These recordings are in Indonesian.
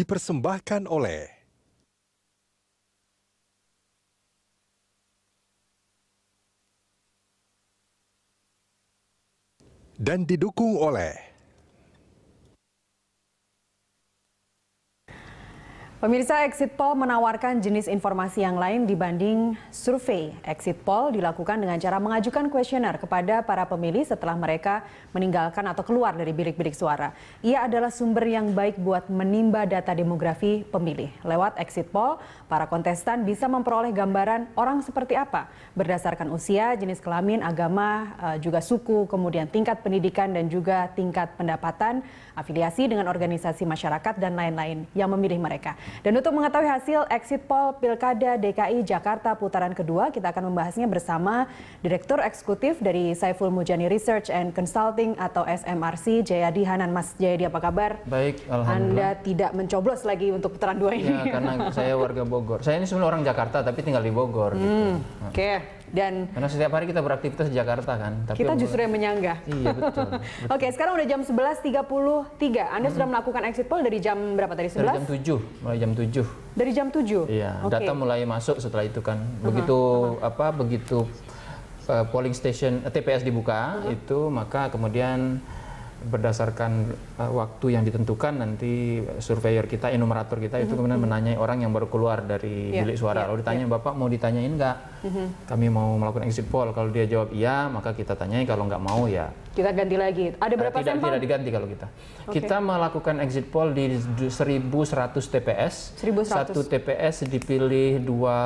dipersembahkan oleh dan didukung oleh Pemirsa exit poll menawarkan jenis informasi yang lain dibanding survei. Exit poll dilakukan dengan cara mengajukan kuesioner kepada para pemilih setelah mereka meninggalkan atau keluar dari bilik-bilik suara. Ia adalah sumber yang baik buat menimba data demografi pemilih. Lewat exit poll, para kontestan bisa memperoleh gambaran orang seperti apa berdasarkan usia, jenis kelamin, agama, eh, juga suku, kemudian tingkat pendidikan dan juga tingkat pendapatan, afiliasi dengan organisasi masyarakat dan lain-lain yang memilih mereka. Dan untuk mengetahui hasil exit poll Pilkada DKI Jakarta putaran kedua, kita akan membahasnya bersama Direktur Eksekutif dari Saiful Mujani Research and Consulting atau SMRC, Jayadi Hanan. Mas Jayadi, apa kabar? Baik, Alhamdulillah. Anda tidak mencoblos lagi untuk putaran dua ya, ini? Ya, karena saya warga Bogor. Saya ini sebenarnya orang Jakarta, tapi tinggal di Bogor. Gitu. Hmm, gitu. Oke. Okay dan karena setiap hari kita beraktivitas di Jakarta kan tapi kita justru yang menyanggah iya betul, betul. oke sekarang udah jam 11.33 Anda hmm. sudah melakukan exit poll dari jam berapa tadi 11 dari jam 7 mulai jam 7 dari jam 7 iya okay. data mulai masuk setelah itu kan begitu uh -huh. apa begitu uh, polling station eh, TPS dibuka uh -huh. itu maka kemudian berdasarkan uh, waktu yang ditentukan nanti surveyor kita, enumerator kita mm -hmm. itu mhm, kemudian mhm. menanyai orang yang baru keluar dari yeah. bilik suara. Yeah. Lalu ditanya, yeah. "Bapak mau ditanyain nggak? Mm -hmm. Kami mau melakukan exit poll." Kalau dia jawab iya, maka kita tanyai. Kalau nggak mau ya kita ganti lagi. Ada eh, berapa tidak, sampel? Tidak diganti kalau kita. Okay. Kita melakukan exit poll di 1100 TPS. 1100. Satu TPS dipilih dua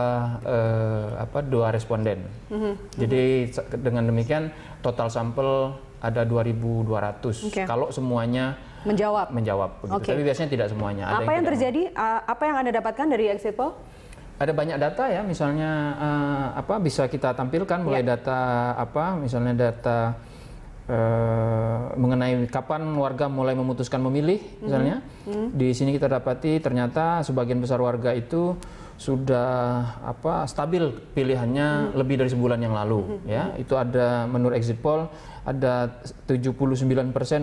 uh, apa dua responden. Mm -hmm. Jadi mhm. dengan demikian total sampel ada 2.200 okay. kalau semuanya menjawab. Menjawab. Begitu. Okay. Tapi biasanya tidak semuanya. Ada apa yang, yang terjadi? Mau. Apa yang anda dapatkan dari exit poll? Ada banyak data ya, misalnya uh, apa bisa kita tampilkan mulai yeah. data apa, misalnya data uh, mengenai kapan warga mulai memutuskan memilih, misalnya. Mm -hmm. Di sini kita dapati ternyata sebagian besar warga itu sudah apa stabil pilihannya hmm. lebih dari sebulan yang lalu hmm. hmm ya hmm. itu ada menurut exit poll ada 79%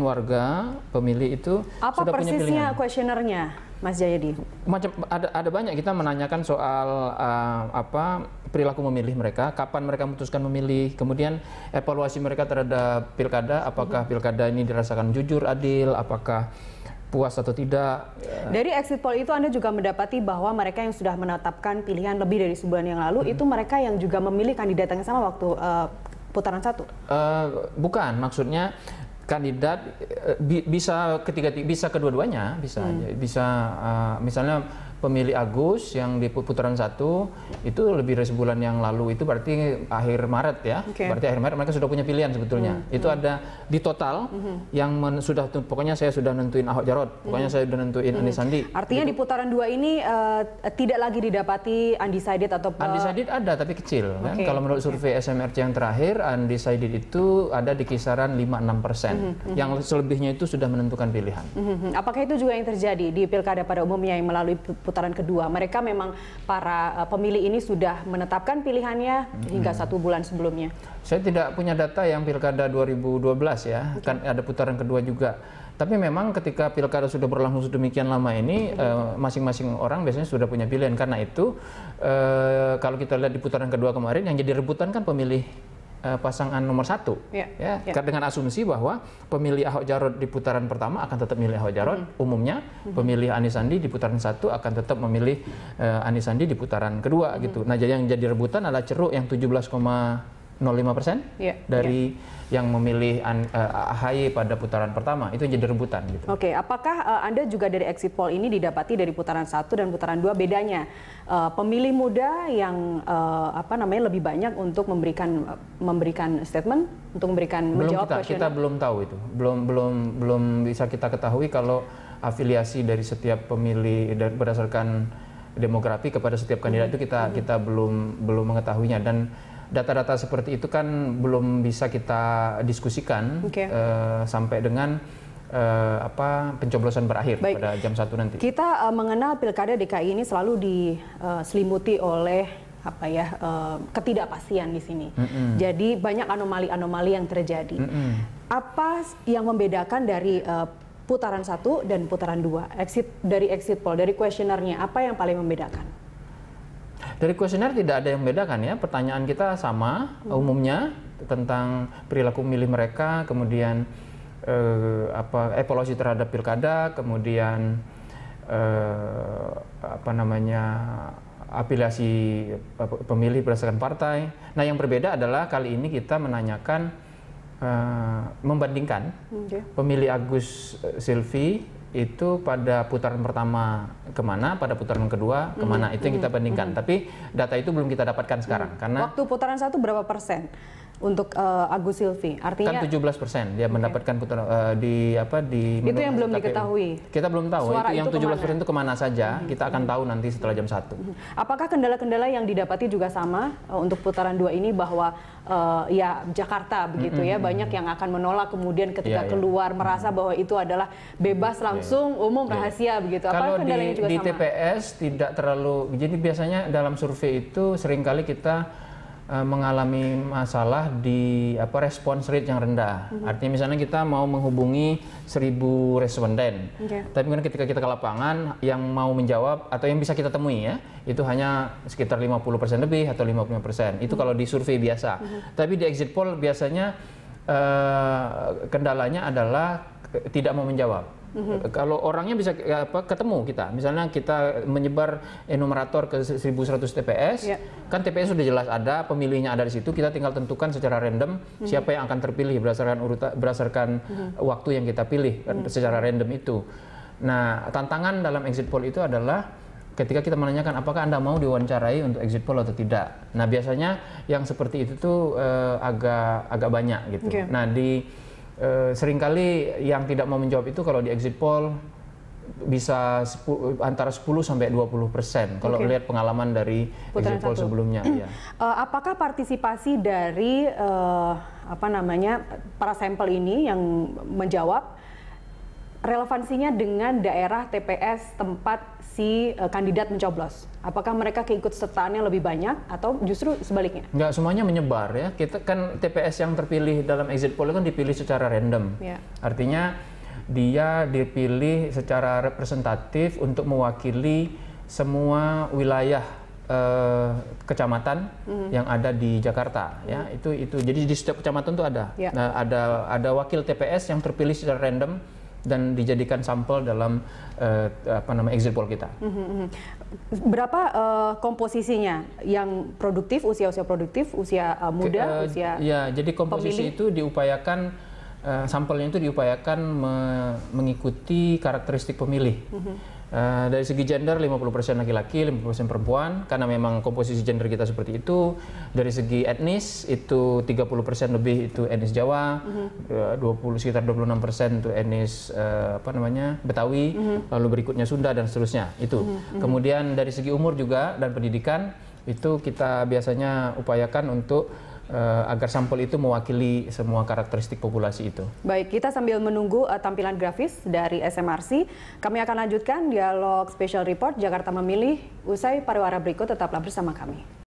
warga pemilih itu apa sudah persisnya punya pilihan. kuesionernya Mas Jayadi macam ada ada banyak kita menanyakan soal uh, apa perilaku memilih mereka kapan mereka memutuskan memilih kemudian evaluasi mereka terhadap pilkada apakah hmm. pilkada ini dirasakan jujur adil apakah puas atau tidak. Ya. Dari exit poll itu Anda juga mendapati bahwa mereka yang sudah menetapkan pilihan lebih dari sebulan yang lalu hmm. itu mereka yang juga memilih kandidat yang sama waktu uh, putaran satu. Uh, bukan, maksudnya kandidat eh, bisa ketiga bisa kedua-duanya bisa hmm. bisa uh, misalnya pemilih Agus yang di putaran satu itu lebih dari sebulan yang lalu itu berarti akhir Maret ya. Okay. Berarti akhir Maret mereka sudah punya pilihan sebetulnya. Hmm. Itu hmm. ada di total hmm. yang men, sudah pokoknya saya sudah nentuin Ahok Jarot, pokoknya hmm. saya sudah nentuin hmm. Anies Sandi. Artinya di putaran dua ini uh, tidak lagi didapati undecided atau undecided eh, ada tapi kecil kan? okay. Kalau menurut survei okay. SMRC yang terakhir undecided itu ada di kisaran 5-6 persen. Hmm. Hmm. Yang selebihnya itu sudah menentukan pilihan. Hmm, hmm, hmm. Apakah itu juga yang terjadi di pilkada pada umumnya yang melalui putaran kedua. Mereka memang para eh, pemilih ini sudah menetapkan pilihannya hingga satu bulan sebelumnya. Saya tidak punya data yang pilkada 2012 ya, okay. kan ada putaran kedua juga. Tapi memang ketika pilkada sudah berlangsung sedemikian lama ini, eh, masing-masing uh, orang biasanya sudah punya pilihan. Karena itu, uh, kalau kita lihat di putaran kedua kemarin, yang jadi rebutan kan pemilih uh, pasangan nomor satu, yeah. ya, yeah. Ya. dengan asumsi bahwa pemilih Ahok Jarot di putaran pertama akan tetap milih Ahok Jarot, mm. umumnya pemilih Anies Sandi di putaran satu akan tetap memilih uh, Anies Sandi di putaran kedua mm. gitu. Nah, jadi yang jadi rebutan adalah ceruk yang 17, 0,5 persen yeah. dari yeah. yang memilih uh, eh, AHY pada putaran pertama itu jadi rebutan gitu. Oke, okay. apakah uh, anda juga dari exit poll ini didapati dari putaran satu dan putaran dua bedanya uh, pemilih muda yang uh, apa namanya lebih banyak untuk memberikan memberikan statement untuk memberikan belum menjawab kita, kita belum tahu itu belum belum belum bisa kita ketahui kalau afiliasi dari setiap pemilih dan berdasarkan demografi kepada setiap kandidat hmm. itu kita hmm. kita belum belum mengetahuinya dan data-data seperti itu kan belum bisa kita diskusikan okay. uh, eh, sampai dengan uh, apa pencoblosan berakhir Baik. pada jam satu nanti. Kita uh, mengenal pilkada DKI ini selalu diselimuti oleh apa ya uh, ketidakpastian di sini. Mm -hmm. Jadi banyak anomali-anomali yang terjadi. Mm -hmm. Apa yang membedakan dari uh, putaran satu dan putaran dua? Exit dari exit poll dari kuesionernya apa yang paling membedakan? Dari kuesioner tidak ada yang membedakan ya. Pertanyaan kita sama hmm. umumnya tentang perilaku milih mereka, kemudian eh, apa evaluasi terhadap pilkada, kemudian eh, apa namanya apilasi eh, pemilih berdasarkan partai. Nah, yang berbeda adalah kali ini kita menanyakan uh, membandingkan okay. pemilih Agus eh, Silvi itu pada putaran pertama kemana, pada putaran kedua kemana, mm -hmm. itu yang kita mhm. bandingkan. Mm -hmm. Tapi data itu belum kita dapatkan sekarang mm -hmm. karena waktu putaran satu berapa persen? untuk uh, Agus Silvi. Artinya kan 17 persen dia okay. mendapatkan uh, di apa di itu yang belum KPU. diketahui. Kita belum tahu Suara itu, itu yang 17 persen itu kemana saja. -hmm. Kita akan tahu nanti setelah jam satu. Mhm. Apakah kendala-kendala yang didapati juga sama uh, untuk putaran dua ini bahwa uh, ya Jakarta begitu -hmm. ya mhm, banyak mhm. yang akan menolak kemudian ketika yeah, iya. keluar yeah. merasa bahwa itu adalah bebas iya. langsung yeah. umum iya. rahasia yeah. begitu. Apakah Kalau kendalanya di, juga di sama? TPS tidak terlalu jadi biasanya dalam survei itu seringkali kita uh, mengalami masalah di apa response rate yang rendah. Mm -hmm. Artinya misalnya kita mau menghubungi seribu responden. Okay. Iya. Tapi kemudian ketika kita ke lapangan yang mau menjawab atau yang bisa kita temui ya, itu hanya sekitar 50% lebih atau 55%. Itu mm -hmm. kalau di survei biasa. Mm -hmm. Tapi di exit poll biasanya uh, kendalanya adalah tidak mau menjawab hmm Kalau orangnya bisa ya, apa, ketemu kita, misalnya kita menyebar enumerator ke 1.100 TPS, yeah. kan TPS sudah jelas ada, pemilihnya ada di situ, kita tinggal tentukan secara random mm-hmm. siapa yang akan terpilih berdasarkan urutan, berdasarkan mm-hmm. waktu yang kita pilih mm-hmm. secara random itu. Nah, tantangan dalam exit poll itu adalah ketika kita menanyakan apakah anda mau diwawancarai untuk exit poll atau tidak. Nah, biasanya yang seperti itu tuh uh, agak agak banyak gitu. Okay. Nah di e, seringkali yang tidak mau menjawab itu kalau di exit poll bisa sepul, antara 10 sampai 20 persen kalau okay. lihat pengalaman dari Putaran exit poll satu. sebelumnya. ya. uh, apakah partisipasi dari uh, apa namanya para sampel ini yang menjawab relevansinya dengan daerah TPS tempat si uh, kandidat mencoblos? Apakah mereka keikut sertaannya lebih banyak atau justru sebaliknya? Enggak, semuanya menyebar ya. Kita kan TPS yang terpilih dalam exit poll kan dipilih secara random. Yeah. Artinya dia dipilih secara representatif untuk mewakili semua wilayah eh, kecamatan mm-hmm. yang ada di Jakarta mm-hmm. ya hmm. itu itu jadi di setiap kecamatan itu ada yeah. nah, ada ada wakil TPS yang terpilih secara random dan dijadikan sampel dalam uh, apa nama exit poll kita. Mhm, mhm. Berapa uh, komposisinya yang produktif, usia-usia produktif, usia uh, muda, uh, usia Ya, jadi komposisi pemilih. itu diupayakan uh, sampelnya itu diupayakan me mengikuti karakteristik pemilih. Mm Uh, dari segi gender 50% laki-laki, 50% perempuan karena memang komposisi gender kita seperti itu. Dari segi etnis itu 30% lebih itu etnis Jawa, mm-hmm. 20 eh, sekitar 26% itu etnis uh, apa namanya? Betawi, mm-hmm. lalu berikutnya Sunda dan seterusnya. Itu. Mm-hmm. Kemudian dari segi umur juga dan pendidikan itu kita biasanya upayakan untuk uh, agar sampel itu mewakili semua karakteristik populasi itu. Baik, kita sambil menunggu uh, tampilan grafis dari SMRC, kami akan lanjutkan dialog special report Jakarta Memilih usai pariwara berikut tetaplah bersama kami.